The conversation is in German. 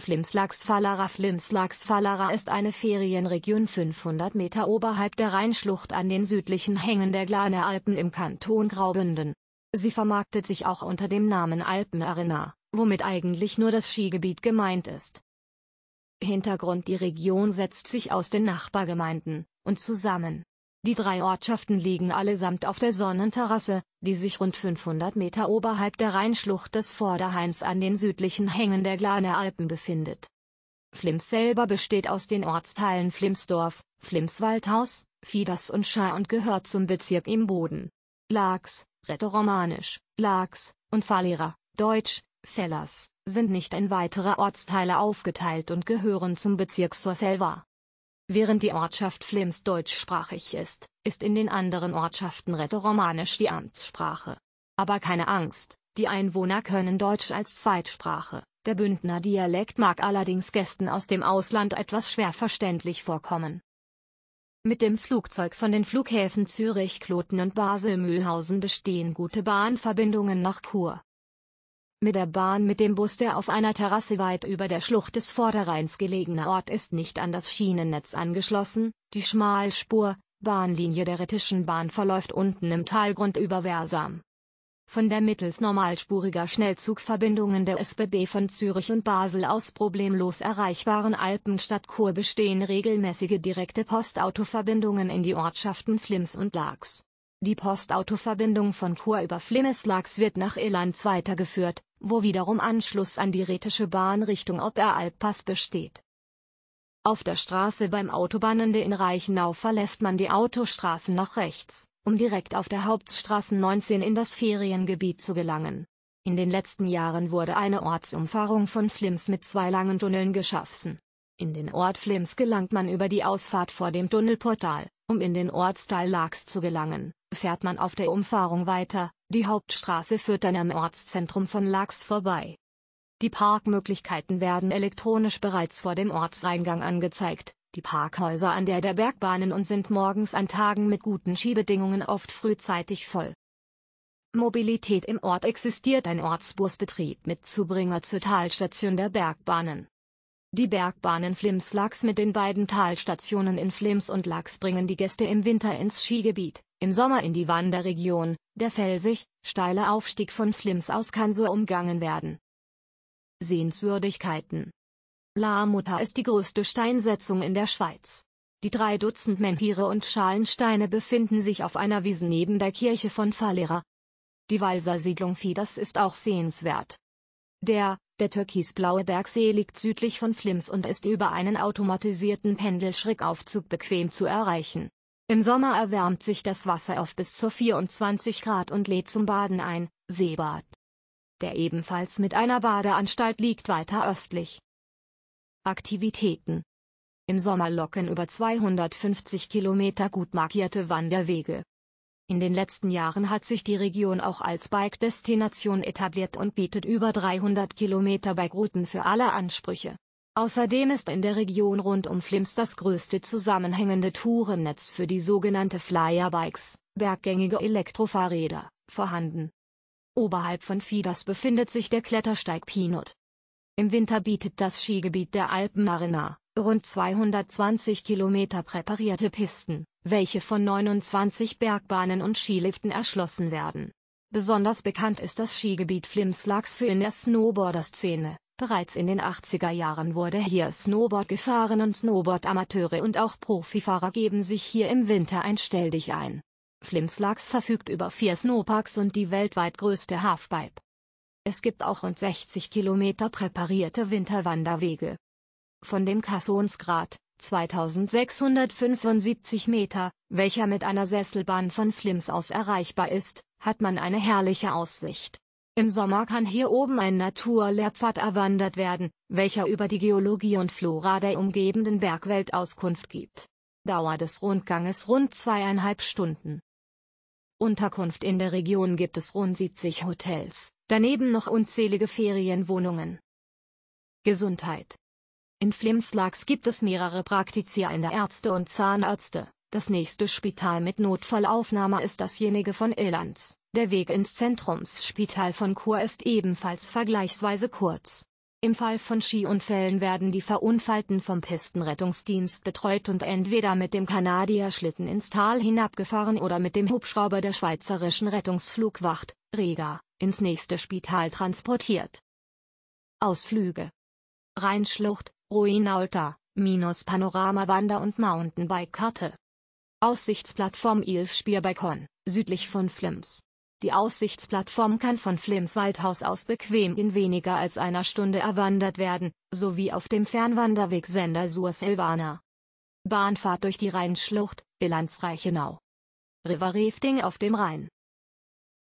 Flimslaxfallerer Flimslaxfallerer ist eine Ferienregion 500 Meter oberhalb der Rheinschlucht an den südlichen Hängen der Glaner Alpen im Kanton Graubünden. Sie vermarktet sich auch unter dem Namen Alpenarena, womit eigentlich nur das Skigebiet gemeint ist. Hintergrund Die Region setzt sich aus den Nachbargemeinden und zusammen die drei Ortschaften liegen allesamt auf der Sonnenterrasse, die sich rund 500 Meter oberhalb der Rheinschlucht des Vorderhains an den südlichen Hängen der Glaner Alpen befindet. Flims selber besteht aus den Ortsteilen Flimsdorf, Flimswaldhaus, Fieders und Schaar und gehört zum Bezirk im Boden. Laax, Rätoromanisch, Laax, und Fallera, Deutsch, Fellers, sind nicht in weitere Ortsteile aufgeteilt und gehören zum Bezirk Sorselva. Während die Ortschaft Flims deutschsprachig ist, ist in den anderen Ortschaften Rätoromanisch die Amtssprache. Aber keine Angst, die Einwohner können Deutsch als Zweitsprache. Der Bündner Dialekt mag allerdings Gästen aus dem Ausland etwas schwer verständlich vorkommen. Mit dem Flugzeug von den Flughäfen Zürich, Kloten und Basel-Mühlhausen bestehen gute Bahnverbindungen nach Chur. Mit der Bahn mit dem Bus der auf einer Terrasse weit über der Schlucht des Vorderrheins gelegene Ort ist nicht an das Schienennetz angeschlossen, die Schmalspur, Bahnlinie der Rhessischen Bahn verläuft unten im Talgrund über Wersam. Von der mittels normalspuriger Schnellzugverbindungen der SBB von Zürich und Basel aus problemlos erreichbaren Alpenstadt Chur bestehen regelmäßige direkte Postautoverbindungen in die Ortschaften Flims und Laax. Die Postautoverbindung von Chur über Flimmeslax wird nach Irland weitergeführt, wo wiederum Anschluss an die Rätische Bahn Richtung Oberalppass besteht. Auf der Straße beim Autobahnende in Reichenau verlässt man die Autostraße nach rechts, um direkt auf der Hauptstraße 19 in das Feriengebiet zu gelangen. In den letzten Jahren wurde eine Ortsumfahrung von Flims mit zwei langen Tunneln geschaffen. In den Ort Flims gelangt man über die Ausfahrt vor dem Tunnelportal, um in den Ortsteil Laax zu gelangen, fährt man auf der Umfahrung weiter, die Hauptstraße führt dann am Ortszentrum von Laax vorbei. Die Parkmöglichkeiten werden elektronisch bereits vor dem Ortseingang angezeigt, die Parkhäuser an der der Bergbahnen und sind morgens an Tagen mit guten Skibedingungen oft frühzeitig voll. Mobilität im Ort existiert ein Ortsbusbetrieb mit Zubringer zur Talstation der Bergbahnen. Die Bergbahnen Flims-Lachs mit den beiden Talstationen in Flims und Lachs bringen die Gäste im Winter ins Skigebiet, im Sommer in die Wanderregion. Der felsig, steile Aufstieg von Flims aus kann so umgangen werden. Sehenswürdigkeiten La Mutter ist die größte Steinsetzung in der Schweiz. Die drei Dutzend Menhire und Schalensteine befinden sich auf einer Wiese neben der Kirche von Fallera. Die Walser Siedlung Fieders ist auch sehenswert. Der der türkisblaue Bergsee liegt südlich von Flims und ist über einen automatisierten Pendelschrickaufzug bequem zu erreichen. Im Sommer erwärmt sich das Wasser auf bis zu 24 Grad und lädt zum Baden ein, Seebad. Der ebenfalls mit einer Badeanstalt liegt weiter östlich. Aktivitäten Im Sommer locken über 250 Kilometer gut markierte Wanderwege, in den letzten Jahren hat sich die Region auch als Bike-Destination etabliert und bietet über 300 Kilometer Bike-Routen für alle Ansprüche. Außerdem ist in der Region rund um Flims das größte zusammenhängende Tourennetz für die sogenannte Flyer-Bikes, berggängige Elektrofahrräder, vorhanden. Oberhalb von Fieders befindet sich der Klettersteig Pinot. Im Winter bietet das Skigebiet der Alpenarena, rund 220 Kilometer präparierte Pisten, welche von 29 Bergbahnen und Skiliften erschlossen werden. Besonders bekannt ist das Skigebiet Flimslachs für in der Snowboarder-Szene. Bereits in den 80er Jahren wurde hier Snowboard gefahren und Snowboard-Amateure und auch Profifahrer geben sich hier im Winter ein Stelldich ein. Flimslachs verfügt über vier Snowparks und die weltweit größte Halfpipe. Es gibt auch rund 60 Kilometer präparierte Winterwanderwege, von dem Kassonsgrad, 2675 Meter, welcher mit einer Sesselbahn von Flims aus erreichbar ist, hat man eine herrliche Aussicht. Im Sommer kann hier oben ein Naturlehrpfad erwandert werden, welcher über die Geologie und Flora der umgebenden Bergwelt Auskunft gibt. Dauer des Rundganges rund zweieinhalb Stunden. Unterkunft in der Region gibt es rund 70 Hotels, daneben noch unzählige Ferienwohnungen. Gesundheit in Flimslax gibt es mehrere praktizierende Ärzte und Zahnärzte. Das nächste Spital mit Notfallaufnahme ist dasjenige von Irlands. Der Weg ins Zentrumsspital von Chur ist ebenfalls vergleichsweise kurz. Im Fall von Skiunfällen werden die Verunfallten vom Pistenrettungsdienst betreut und entweder mit dem Kanadierschlitten ins Tal hinabgefahren oder mit dem Hubschrauber der Schweizerischen Rettungsflugwacht, Rega, ins nächste Spital transportiert. Ausflüge Rheinschlucht, Ruinalta, minus Panorama-Wander- und Mountainbike-Karte. Aussichtsplattform Il Spierbikon, südlich von Flims. Die Aussichtsplattform kann von Flims Waldhaus aus bequem in weniger als einer Stunde erwandert werden, sowie auf dem Fernwanderweg Sender Sur Silvana. Bahnfahrt durch die Rheinschlucht, Bilanz Reichenau. River Rafting auf dem Rhein.